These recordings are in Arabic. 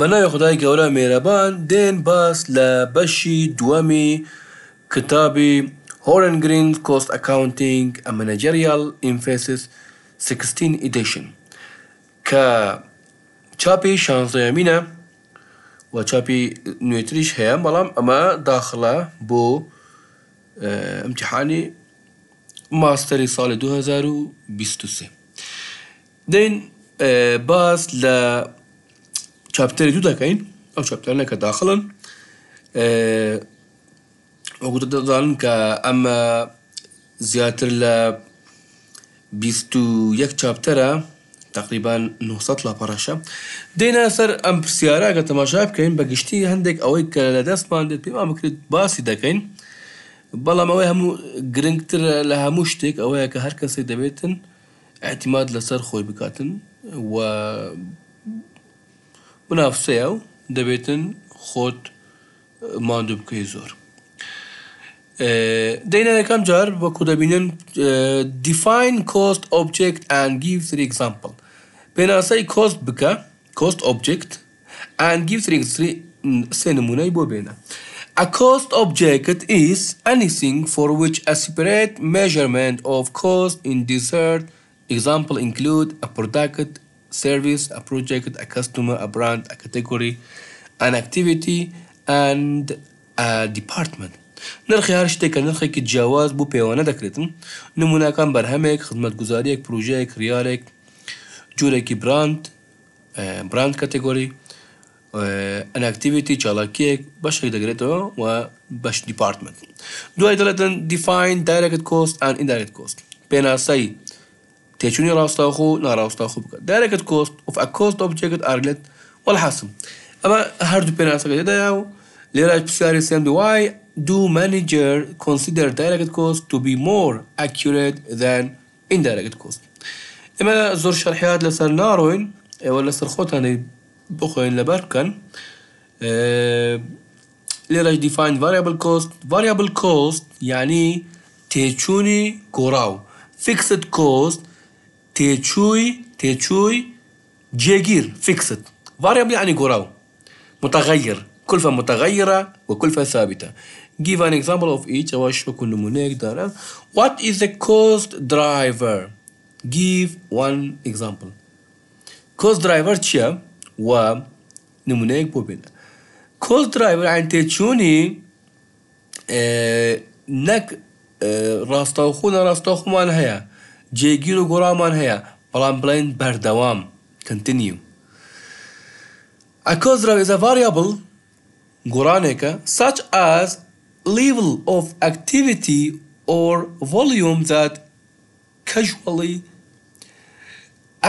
بنای خدای گەورە مێرەبان دێن باس لە بەشی دووەمی کتابی گرین کۆست ئەکاونتنگ ئەمەنەجریال ئینفسس 16 ئیدیشن کە چاپی شانزەیەمینە و چاپی نوێتریش هەیە بەڵام ئەمە داخلە بۆ اه، امتحانی ماستری ساڵی 2023 دین اه، باس لە چاپتەری دوو دەکەین ئەو چاپتەرە کە داخڵن وەگوتە دەزانن کە ئەمە زیاتر لە یەک چاپتەرە تقریبان 900 لاپەڕەشە دێنە سەر ئەم پرسیارە کە تەماشا بکەین بە گشتی هەندێک ئەوەی کە لە دەستمان دێت پێما بکرێت باسی دەکەین بەڵام ئەوەی هەموو گرنگتر لە هەموو شتێک ئەوەیە کە هەر کەسێک دەبێتن اعتیماد لەسەر خۆی بکاتن و بنافسيو دبيتن خود ماندوب كي زور دينا كم جار بكو دبينن define cost object and give three example بناسي cost بكا cost object and give three three سنمونه بو بينا A cost object is anything for which a separate measurement of cost in dessert example include a product, service, a project, a customer, a brand, a category, an activity and a department. نرخی هەر شتێکە نرخێکی جیاواز بوو پەیوانە دەکرێتن نمونونەکان بەرهەمێک خزمەت گوزاریەک پروژەیەک ریالێک جوورێکی براند براند کاتگۆری ئەناکتیویتی چاڵکیەک بەشێک دەگرێتەوە و بەش دیپارتمنت دوای دەڵێتن دیفاین دایرێکت کۆست ئەن ئیدارێت کۆست پێناسایی تيچوني راستاخو نا راستاخو بك دايركت كوست اوف ا كوست اوبجكت ارجلت والحاصل اما هردو بين اسا دايو ليراج بسياري سيم دي واي do manager consider direct cost to be more accurate than indirect كوست اما زور شرحيات لسر ناروين ولا سر خوت خوتاني بخوين لبركن أه ليراج define variable cost variable cost يعني تيچوني كوراو فيكسد كوست تيتشوي تيتشوي جيجير فيكسد variable يعني قراو متغير كلفة متغيرة وكلفة ثابتة give an example of each أو شو كل نمونة دارا what is the cost driver give one example cost driver تشا و نمونة بوبين cost driver عن تيتشوني اه نك اه راستوخونا راستوخمان هيا جێگیر و گۆڕامان هەیە بەڵام بڵێن بەردەوام کنتنیو A Khosrow is a variable Goraneka such as level of activity or volume that casually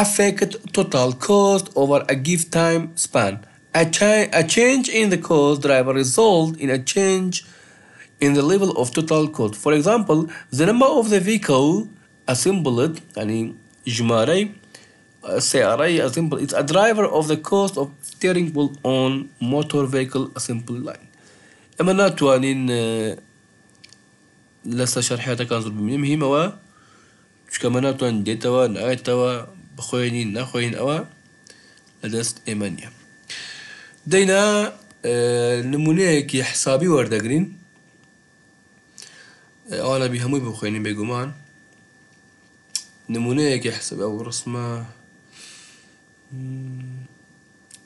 affect total cost over a given time span. A, a change in the cost driver result in a change in the level of total cost. For example, the number of the vehicle assembled يعني جماري سياري assembled it's a driver of the cost of steering wheel on motor vehicle assembly line اما ناتوانين آه، لسه شرحياتا كانت بمهمة و چکە مەناتوان دێتەوە نایێتەوە بخۆێنین نەخۆین ئەوە لەدەست ئێمە نیە دەینا آه، نمونەیەکی حسابی وەردەگرین آه، انا هەمووی بخوێنین بێگومان نمونيك يحسب او رسمة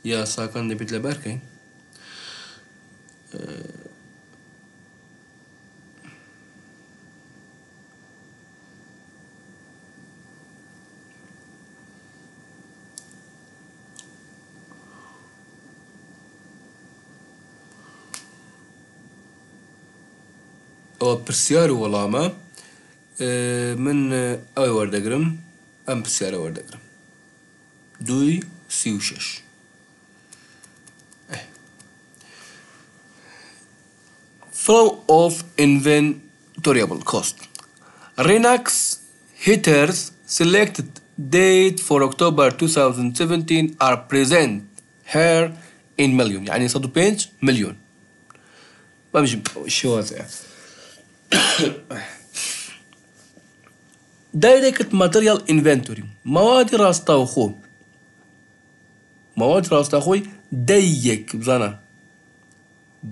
يا ساكن بيتلا باركين أو برسيارو والله ما من ئەوەی وەردەگرم ئەم پرسیارە وەردەگرم دوی سی و شش Flow of inventoryable cost. Renax hitters selected date for October 2017 are present here in million يعني 105 مليون ما بيجي شو هذا دایرێکت مەتریال ئینڤنتوری مەوادی ڕاستاوخۆ مەواد ڕاستاخۆی دەی یەک بزانە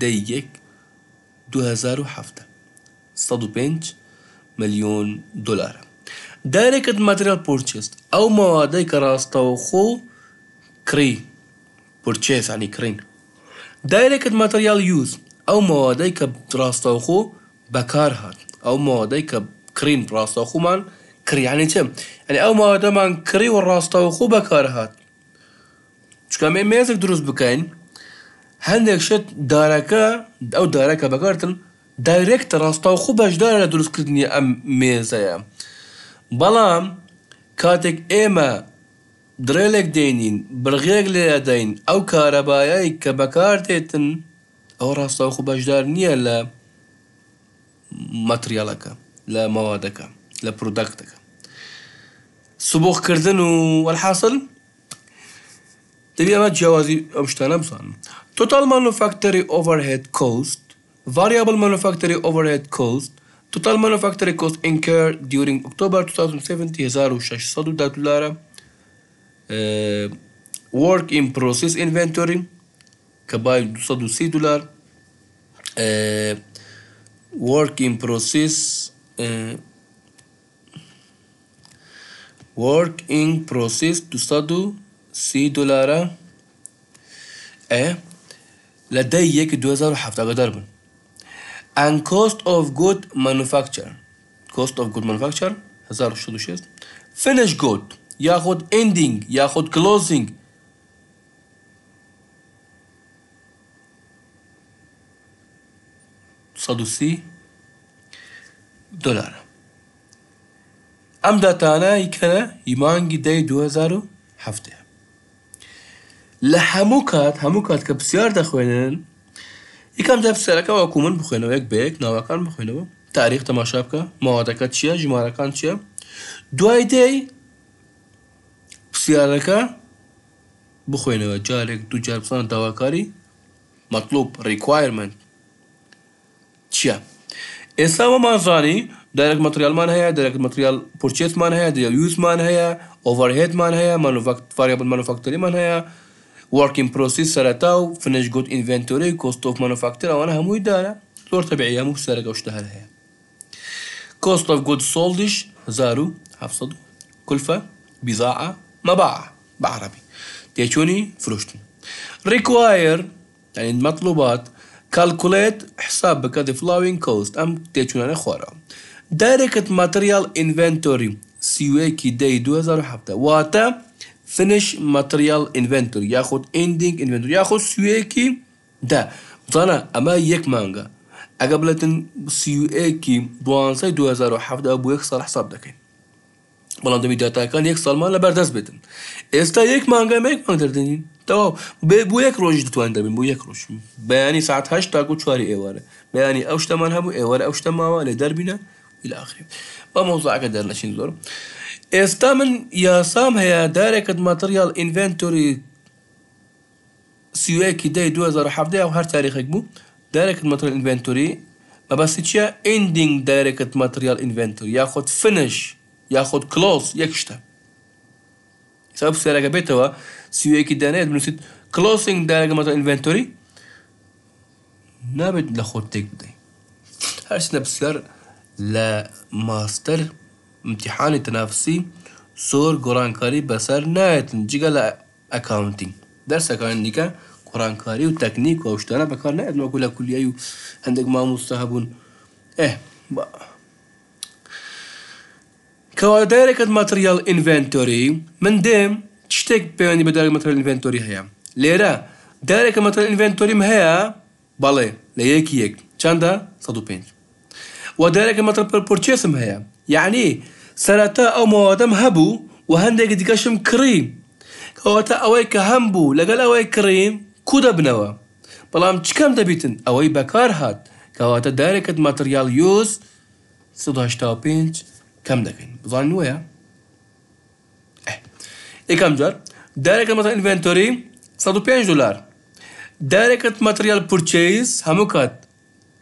دەی یەک 2007 ملیۆن دلارە دایرێکت مەتریال پۆرچست ئەو مەوادەی کە ڕاستاوخۆ کڕی پرچێسانی کڕین دایرێکت مەتریال یوز ئەو مەوادەی کە ڕاستاوخۆ بەکار هات ئەو مەوادەی کە کڕین ڕاستاخۆمان کریانی چم ئەنی ئەو مادەمان کڕی و ڕاستەوەخۆ بەکار هاات چکەمێ مێزێک دروست بکەین هەندێک شت دارەکە ئەو دارەکە بەکارتن دایرێکت ڕاستاوخۆ بەشدارە لە دروستکردنی ئەم مێزەیە بەڵام کاتێک ئێمە درێلێک دێنین برغێک لێدەین ئەو کارەبایایی کە بەکارتێتن ئەو ڕاستاوخۆ بەشدار نییە لە مەتریالەکە لە مەوادەکە لبرودكتك صبوغ كردن والحاصل دبیمه جوازی امشتنه بزن Total Manufacturing Overhead Cost Variable Manufacturing Overhead Cost Total Manufacturing Cost incurred during October 2017 1600 دولار Work in Process Inventory كباي 230 دولار Work in Process uh, work in process تصد c دلار اه لدي یک قدر بن and cost of good manufacture cost of good manufacture 1066 finish good ياخد ending ياخد closing صدوسی دلار ئەم دەتانای کەرە ئیمانگی دەی 2007 لە هەموو کات هەموو کات کە پرسیار دەخوێنن یکەم دە پرسیارەکە وەکو من بخوێنەوە یەک بەیەک ناوەکان بخوێنەوە تاریخ تەماشا بکە ماوادەکە چییە ژمارەکان چییە دوای دەی پرسیارەکە بخوێنەوە جارێک دو جارسان داواکاری مطلوب ریکوایرمنت چییە؟ ئێستا وەمانزانی دايركت ماتريال مان material دايركت ماتريال direct مان purchase ديال يوز مان मान اوفر هيد مان है مانوفاكت فاريبل مانوفاكتوري مان ورك وركين بروسيس سرتاو فينيش جود انفنتوري كوست اوف مانوفاكتشر وانا هم يدانا صور طبيعيه مو سرقه وش دهلها كوست اوف جود سولدش زارو حفصد كلفة بضاعة ما باع بعربي تيشوني فلوشتن ريكواير يعني مطلوبات كالكوليت حساب بكاد فلاوين كوست ام تيشوني اخوارهم دایرێکت ماتریال ئینڤنتۆری سیوەیەکی دەی 2017 واتە فنش ماتریال ئینڤنتور یاخود ئندینگ ئینڤنتور یاخود سوەیەکی دا بزانە ئەمە یەک مانگە ئەگە بڵێتن سیکی 2017 بۆ یەک سال حساب دەکەین بەڵام دەمی داتاکان یەک سالمان لە بەردەست بێتن ئێستا یەک مانگە مەک مانگ دەردنین تەواو بێ بۆ یەک ڕۆژ دەتوان دەبین بۆ یەک ڕۆژ بەیانی ساعت هەشتا و چواری ئێوارە بەیانی ئەو شتەمان هەبوو ئێوارە ئەو شتە ماوە لێ دەربینە الى اخره ما موضوع اقدر لشين زور استامن يا سام هي دارك ماتريال انفنتوري سيوي كي داي 2017 او هر تاريخ بو دارك ماتريال انفنتوري ما بس تشا اندينغ دارك ماتريال انفنتوري ياخد فينش ياخد كلوز يكشتا سبب سيرك بيتوا سيوي كي دانيت بنسيت كلوزنج دارك ماتريال انفنتوري نابد لخوتك داي هر سنه بسيار لە ماستەر امتحانی تەنافسی زۆر گۆڕانکاری بەسەر نایەتن جگە لە ئەکاونتی دەرسەکان دیکە قڕانکاری و تەکنیک و شتانە بەکار نەوەکو لە کولیایی و هەندێک مامۆستا هەبوون ئە کەوادایرەکەت ماتریال ئینڤنتۆری من دێم شتێک پەیوەندی بەدار مەترل ئینڤنتۆری هەیە لێرە دارێکە مەترل ئینڤنتۆریم هەیە بەڵێ لە یەکی یەک چنددە 105 وەدارێکە مەتە پرپۆرچێسم هەیە یعنی سەرەتا ئەو مەوادەم هەبوو و هەندێک دیگەشم کڕی کەواتە ئەوەی کە هەم بوو لەگەل ئەوەی کڕیم کو دەبنەوە بەڵام چکەم دەبیتن ئەوەی بەکار هات کەواتە دارێکت ماتریال یوز 1995 کەم دەکەین بزان وەیە یەکەم جار دارێکە مەتە ئینڤنتۆری 105 دلار دارێکت ماتریال پورچیز هەموو کات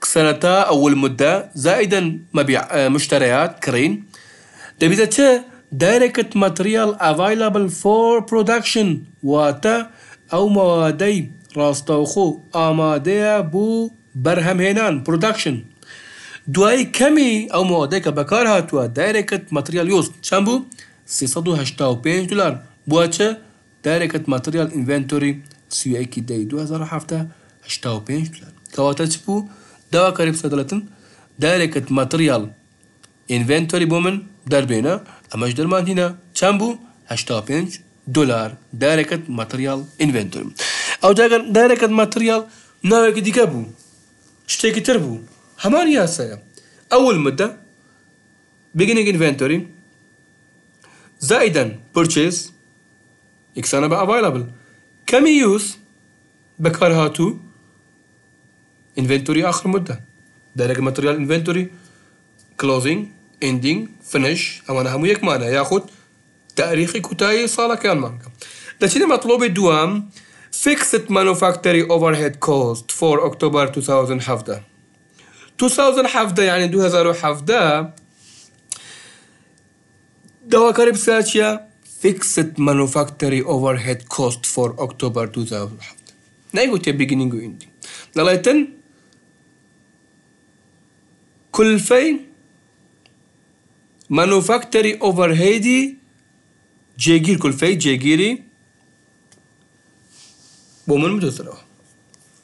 سنتا أول مدة زائدا مبيع آه، مشتريات كرين تا direct material available for production واتا أو موادي راستوخو آماده بو برهم هنان production دوای کمی ئەو مۆدەی کە بەکار هاتووە دایرێکت مەتریال یۆست چەند بوو 385 دلار بواچە دایرێکت مەتریال ئینڤنتۆری سوەکی دەی 2007 85 دلار کەواتە چ بوو دوا قريب صدلتن دايركت ماتريال انفنتوري بومن در بينا اماج درمان هنا چند بو 85 دلار دايركت ماتريال انفنتوري او دايركت ماتريال ناوك ديكا بو شتيكي تر بو همان ياسا اول مدة beginning inventory زائدا purchase يكسانا available كم يوز بكار هاتو انفنتوري اخر مده دايرك ماتريال انفنتوري كلوزينج اندينج فينيش او انا هم يك معنا ياخذ تاريخي كوتاي صاله كان مانكا لكن مطلوب الدوام fixed manufacturing overhead cost for October 2017 2017 يعني 2017 دوا كاريب ساتشيا مانوفاكتوري اوفر هيد كوست فور اكتوبر 2017 نايغوتي بيجينينغ beginning و kulfay manufactory overheadi jeegir kulfay jeegiri بومن مجوزرو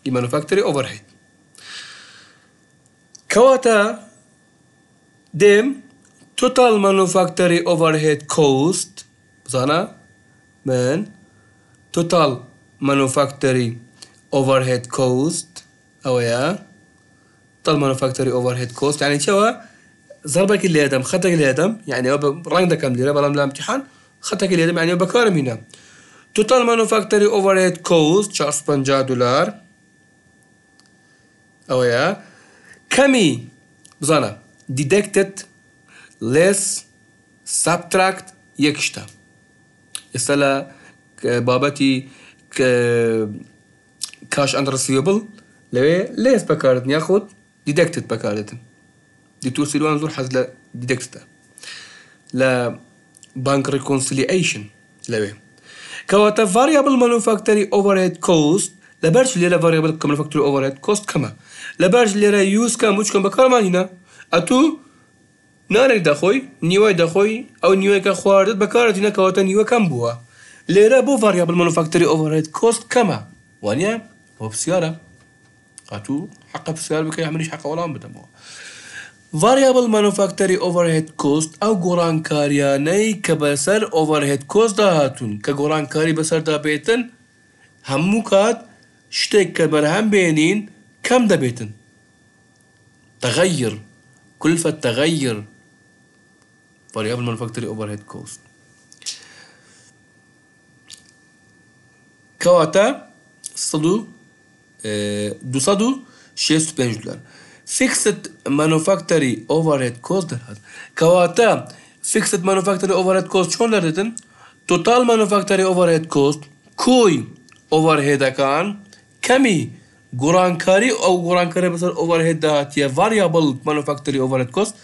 دي manufactory overhead كواتا ديم total manufactory overhead cost بصانا من total manufactory overhead cost أو يا total manufacturing overhead cost يعني شو ضربك اللي يدم خطك اللي يدم يعني رنگ دكم ليره بلام لامتحان خطك اللي يدم يعني بكار مينم total manufacturing overhead cost 450 دولار او يا كمي بزانا detected less subtract یەکشتا ئێستا لە بابەتی کاش ئەندرسیبل لەوێ لێس بەکارت یاخود دیدەکتت بەکارێتن دیتور سیروان زۆر حەز لە دیدەکتە لە بانک ڕیکۆنسلیئشن لەوێ کەواتە ڤریابل مەنوفاکتەری ئۆڤێت کۆست لە بەرج لێرە ڤریابل کەمەفاکتور ئۆڤێت کۆست کەمە لە بەرج لێرە یوسکە موچکەم بەکارمانینە ئەتوو نانێک دەخۆی نیوای دەخۆی ئەو نیوەکە خواردت بەکارەتینەکەواتە نیوەکەم بووە لێرە بۆ ڤریابل مەنوفاکتەری ئۆڤێت کۆست کەمە وانە بۆ پرسیارە قاتو حقه في السالب كي يعمليش حقه ولا بدمو variable manufacturing overhead cost او ګوران کاریانه كبسر سر overhead cost دا هاتون ک كاري بسر به سر دا بیتن همو كات شتك كبر هم بينين كم دا بيتن تغير كلفة تغير variable manufacturing overhead cost كواتا صدو do sadu $65 dolar. Fixed manufacturing overhead cost derhat. Kavata fixed manufacturing overhead cost çonlar dedin. Total manufacturing overhead cost koy overhead akan kemi gurankarı o gurankarı mesela overhead dahatiye variable manufacturing overhead cost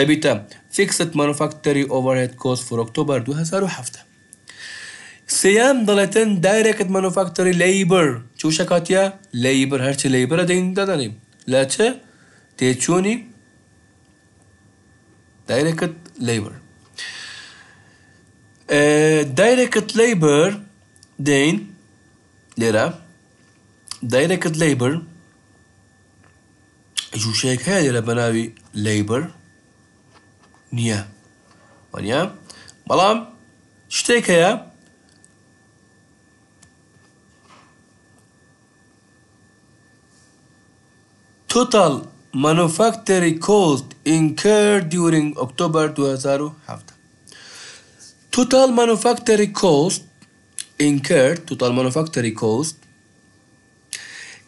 دبيتا fixed manufacturing overhead cost for October 2007 سم دەڵێتن دایرێکت مەنوفاکتۆری لەیبەر چوشە کاتیە لەیبەر هەرچی لەیبەرە دەین دەدەنیم لە چ تێچوونی دایرێکت لەیبەر دایرێکت لەیبەر دەین لێرە دایرێکت لەیبەر جووشەیەک هەیە لێرە بەناوی لەیبەر نییە وانە بەڵام شتێک هەیە total manufacturing cost incurred during October 2007. Total manufacturing cost incurred, total manufacturing cost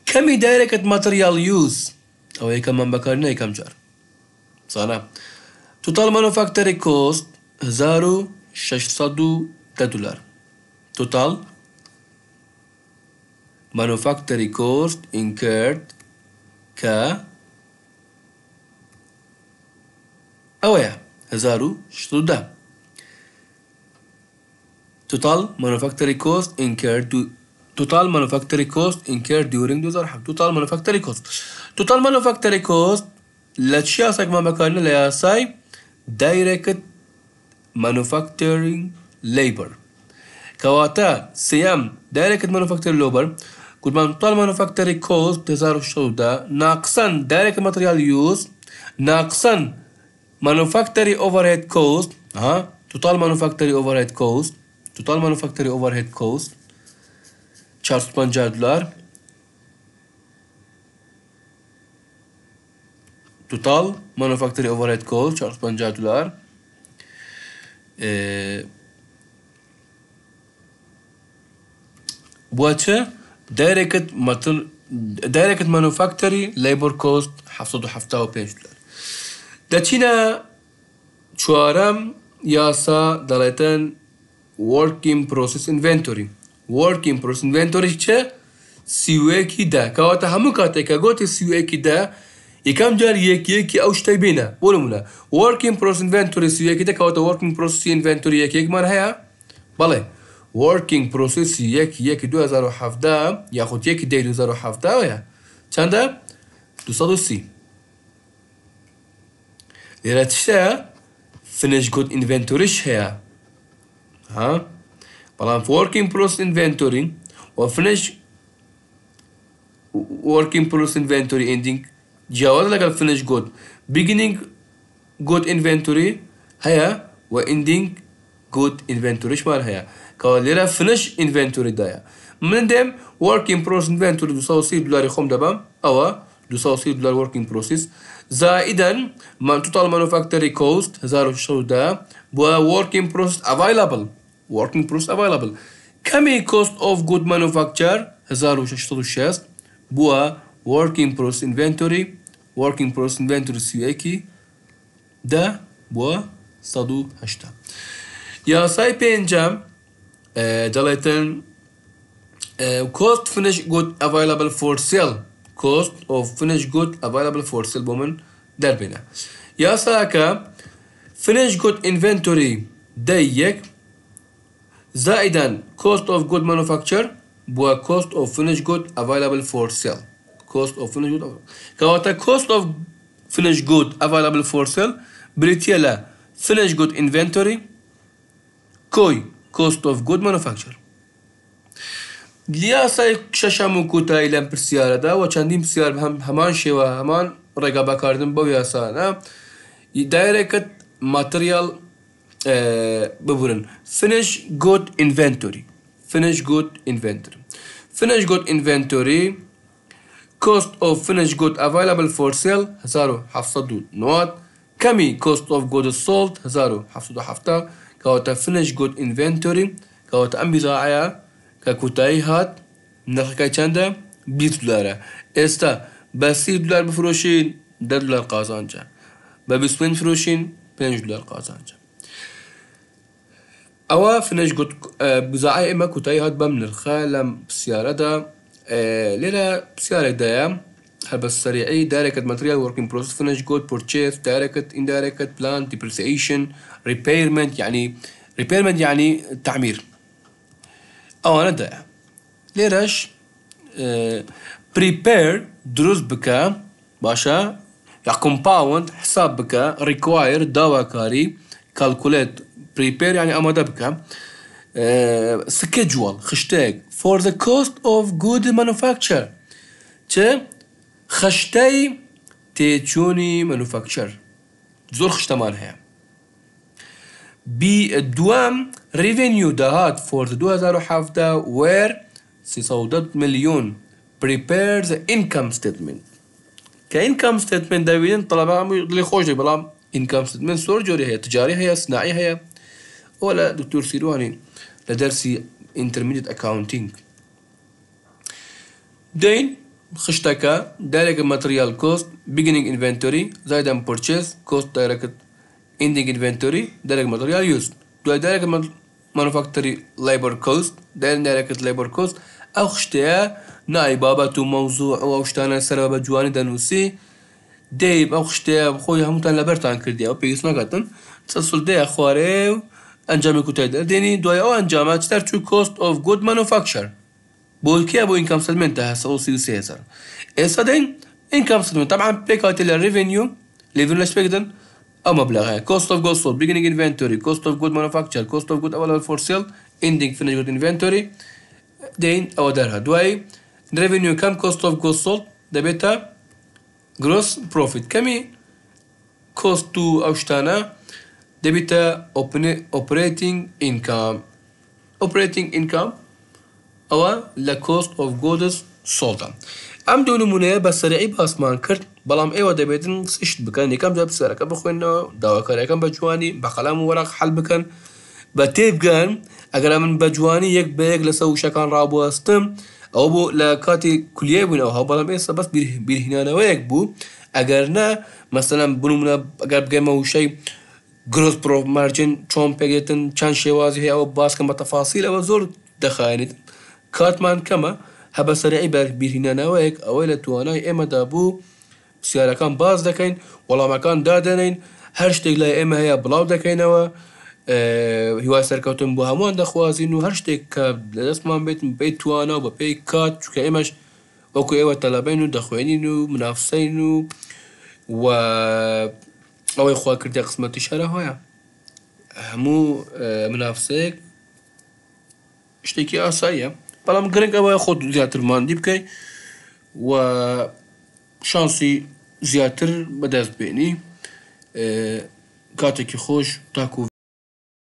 كم direct material use او هي كمان بكرنا كم جار total manufacturing cost 1600 دولار total manufacturing cost incurred کە ئەوەیە 1960 total manufacturing cost incurred to total manufacturing cost incurred during 2007 total manufacturing cost total manufacturing cost لە چ یاساک مامەکانە لە یاسای دایرێکت manufacturing labor Kawata CM دایرێکت manufacturing labor Gubernamental manufacturing cost تظهر الشدة naksan direct material use naksan manufacturing overhead cost ha? total manufacturing overhead cost total manufacturing overhead cost çarpı adlar total manufacturing overhead cost çarpı adlar ee, bu açı دایرێکت مەتل دایرێکت مەنوفاکتەری لەیبر کۆست 1970 دەچینە چوارەم یاسا دەڵێتەن وەرکیم پرۆسیس ئینڤنتۆری وەرکیم پرۆس ئینڤنتۆری چە سیوەیەکی دا کەواتە هەموو کاتێککە گۆتی سیوەیەکی دا یەکەم جار یەکیەکی ئەو شتەی بینە بۆ نمونە وەرکیم پرۆس ئینڤنتۆری سیوەیەکی دەکەواتە وەرکیم پرۆسی ئینڤنتۆری یەکێکمان هەیە بەڵێ working process یک یک 2017 یاخود یک دی 2017 چنده 230 لرا تشتا finish good inventory هيا ها بلان working process inventory و finish working process inventory ending جواز لقال finish good beginning good inventory هيا و ending good inventory شمال هيا Lira finish inventory daya. Më ndem work process inventory do sa usi dolari khum dabam awa do dolar working in process زائدا من total manufacturing cost زار الشودة work in process available Working in process available Kami cost of good manufacture زار الشتوت working بوا process inventory working in process inventory سياكي ده بوا صدو هشتا يا Uh, ee, Gelatin ee, cost finish good available for sale. Cost of finish good available for sale بومن دربنا يا ساكا good inventory ضيق zaiden cost of good manufacture و cost of finish good available for sale cost of finish good kavata cost of finish good available for sale بريتيلا finish good inventory koy cost of good manufacture دیاسای شەشەم و کوتایی لەم پرسیارەدا و چەندین پرسیار هەم هەمان شێوە هەمان ڕێگا بەکاردن بەو یاسانە دایرێکت ماتریال ببورن فنش گوت ئینڤنتۆری فنش گوت ئینڤنتر فنش گوت ئینڤنتۆری cost of finished good available for sale 1700 نوات کمی cost of good sold 1700 kawata finish good inventory, kawata ambizaya, كوتاي هات نخكا چنده 20 دلاره استا بس دولار بفروشين 10 دلار قازانجا ب 20 بفروشين 5 دلار قازانجا اوا فينش جود بزاعي اما كوتاي هات بمنرخا لم بسيارة دا ليلة بسيارة دايم هلبس سريع A directed material work in process finished good purchase direct indirect plant depreciation repairment يعني repairment يعني تعمير أو ندع ليراش أه prepare دروس بك باشا يا compound حساب بك require دواء كاري calculate prepare يعني أمد بك أه schedule خشتاق for the cost of good manufacture چه خشتەی تێچوونی مەنوفەکچەر زۆر خشتەمان هەیە دووەم ریڤنیو داهات فۆرد 2017 وێر 300 میلیۆن پریپێرز ئینکەم ستمنت کە ئینکەم ستمنت دەبین تەلەبا لێ خۆشی بەڵام ئینکەم ستمنت سۆر جۆری هەیە هي هەیە هي هەیە ئەو لە دکتور سیروانی لە دەرسی ئینترمیت ئەکاونتنگ خشتەکە دارێکە مەتریال کۆست بگنینگ ئینڤنتۆری زایدەم پرچێز کۆست دایرەکەت ئیندینگ ئینڤنتۆری دەرێک مەتریال یوست دوای دارێکە مانوفاکتەری لایبەر کۆست دایان دارێکت لایبەر کۆست ئەو خشتەیە نای بابەت و مەوزوع ئەو شتانە سەرەوە بە جوانی دەنووسی دیب ئەو خشتەیە خۆی هەمووتان لەبەرتان کردی و پێویست ناکاتن چە سولدەیە خوارێ و ئەنجامی کوتای دەدێنی دوای ئەو ئەنجامات تەرچوو کۆست ئۆف گود مانوفاکشەر بولكي ابو انكم ستمنت هسوسي سيزر السدين انكم ستمنت طبعا بيكاتيلا ريفينيو ليفل لاشبيكدن او مبلغ هاي كوست اوف جود سولد بيجنينج انفنتوري كوست اوف جود مانوفاكتشر كوست اوف جود اول فور سيل اندينج فينيش جود انفنتوري دين او درها دواي ريفينيو كم كوست اوف جود سولد ده بيتا جروس بروفيت كمي كوست تو اوشتانا ده بيتا اوبريتنج انكم اوبريتنج انكم ئەوە لە کۆست ئۆف گۆدس سۆڵدا ئەم دو نمونەیە بە سەرعی باسمان کرد بەڵام ئێوە دەبێتن سشت بکەن یەکەم جا پسەرەکە بخوێنەوە داواکارەکەم بە جوانی بە خەلام وەرەق حل بکەن بە تێبگەن ئەگەر من بە جوانی یەک بەیەک لەسە وشەکان ڕابواستم ئەو بۆ لە کاتی کولیە بوونەوە هەو بەڵام ئێستا بەس بیرهینانەوەیەک بوو ئەگەر نە مەسەلەن بنمونە ئەگەر بگەمە وشەی گرۆز پرۆمارجن چۆن پێگێتن چەند شێوازی هەیە باس کەم بە تەفاسیل ئەوە زۆر دەخایێت کاتمان کەمە هەبە سەرعی بەربیرینەنەوەیەک ئەوەی لە توانای ئێمەدا بوو پرسیارەکان باز دەکەین وەڵامەکان دادەنین هەر شتێک لای ئێمە هەیە بڵاو دەکەینەوە هیوای سەرکەوتن بۆ هەمووان دەخوازین و هەر شتێک کە لە دەستمان بێتم پێی توانە بە پێی کات چکە ئێمەش وەکو ئێوە تەلەبین و دەخوێنین و منافسین و و ئەوەی خواکردی قسمەتی شەرە هۆیە هەموو منافسەیەک شتێکی ئاساییە بەڵام گرنگ ئەوە خۆ زیاترماندی بکەی و شانسی زیاتر بەدەست بێنی کاتێکی خۆش تاکو